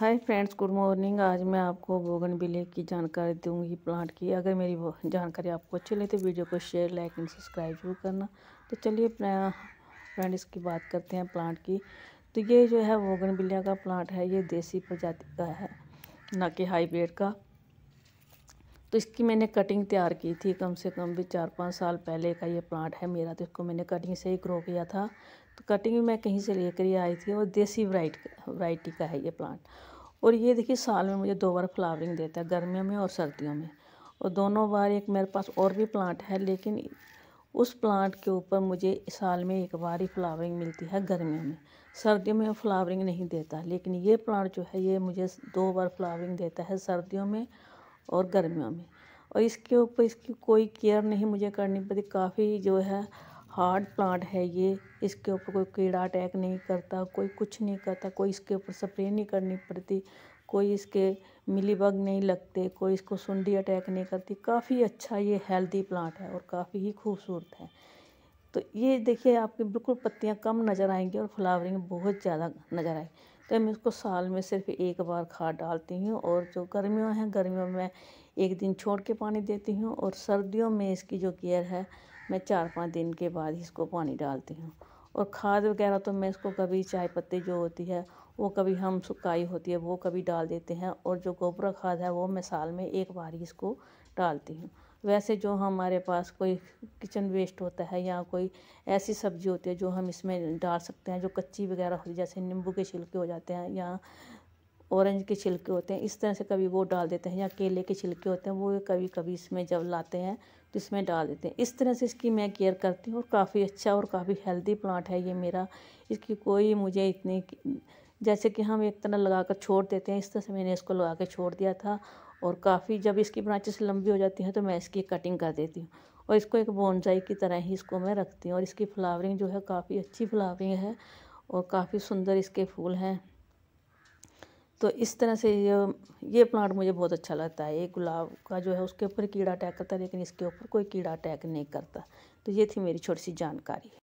hi friends good morning आज मैं आपको बोगन बिले की जानकारी दूंगी प्लांट की अगर मेरी जानकारी आपको अच्छी लगे तो वीडियो को शेयर लाइक एंड सब्सक्राइब जरूर करना तो चलिए फ्रेंड इसकी बात करते हैं प्लांट की तो ये जो है बोगनविलिया का प्लांट है ये देसी प्रजाति का है ना कि हाईब्रिड का तो इसकी मैंने कटिंग तैयार की थी कम से कम भी चार पाँच साल पहले का ये प्लांट है मेरा तो इसको मैंने कटिंग से ही ग्रो किया था तो कटिंग भी मैं कहीं से लेकर ही आई थी और देसी वराइट वराइटी का है ये प्लांट और ये देखिए साल में मुझे दो बार फ्लावरिंग देता है गर्मियों में और सर्दियों में और दोनों बार एक मेरे पास और भी प्लांट है लेकिन उस प्लांट के ऊपर मुझे साल में एक बार ही फ्लावरिंग मिलती है गर्मियों में सर्दियों में फ्लावरिंग नहीं देता लेकिन ये प्लांट जो है ये मुझे दो बार फ्लावरिंग देता है सर्दियों में और गर्मियों में और इसके ऊपर इसकी कोई केयर नहीं मुझे करनी पड़ती काफ़ी जो है हार्ड प्लांट है ये इसके ऊपर कोई कीड़ा अटैक नहीं करता कोई कुछ नहीं करता कोई इसके ऊपर स्प्रे नहीं करनी पड़ती कोई इसके मिलीबग नहीं लगते कोई इसको सुंडी अटैक नहीं करती काफ़ी अच्छा ये हेल्दी प्लांट है और काफ़ी ही खूबसूरत है तो ये देखिए आपकी बिल्कुल पत्तियाँ कम नज़र आएंगी और फ्लावरिंग बहुत ज़्यादा नज़र आएगी तो मैं उसको साल में सिर्फ एक बार खाद डालती हूँ और जो गर्मियों हैं गर्मियों में एक दिन छोड़ के पानी देती हूँ और सर्दियों में इसकी जो केयर है मैं चार पाँच दिन के बाद ही इसको पानी डालती हूँ और खाद वगैरह तो मैं इसको कभी चाय पत्ती जो होती है वो कभी हम सुखाई होती है वो कभी डाल देते हैं और जो गोबरा खाद है वो मैं साल में एक बार ही इसको डालती हूँ वैसे जो हमारे पास कोई किचन वेस्ट होता है या कोई ऐसी सब्ज़ी होती है जो हम इसमें डाल सकते हैं जो कच्ची वगैरह होती है जैसे नींबू के छिलके हो जाते हैं या ऑरेंज के छिलके होते हैं इस तरह से कभी वो डाल देते हैं या केले के छिलके होते हैं वो कभी कभी इसमें जब लाते हैं तो इसमें डाल देते हैं इस तरह से इसकी मैं केयर करती हूँ और काफ़ी अच्छा और काफ़ी हेल्दी प्लांट है ये मेरा इसकी कोई मुझे इतनी जैसे कि हम एक तरह लगा कर छोड़ देते हैं इस तरह से मैंने इसको लगा के छोड़ दिया था और काफ़ी जब इसकी ब्रांचेस लंबी हो जाती हैं तो मैं इसकी कटिंग कर देती हूँ और इसको एक बोनजाई की तरह ही इसको मैं रखती हूँ और इसकी फ्लावरिंग जो है काफ़ी अच्छी फ्लावरिंग है और काफ़ी सुंदर इसके फूल हैं तो इस तरह से ये ये प्लांट मुझे बहुत अच्छा लगता है ये गुलाब का जो है उसके ऊपर कीड़ा अटैक करता है लेकिन इसके ऊपर कोई कीड़ा अटैक नहीं करता तो ये थी मेरी छोटी सी जानकारी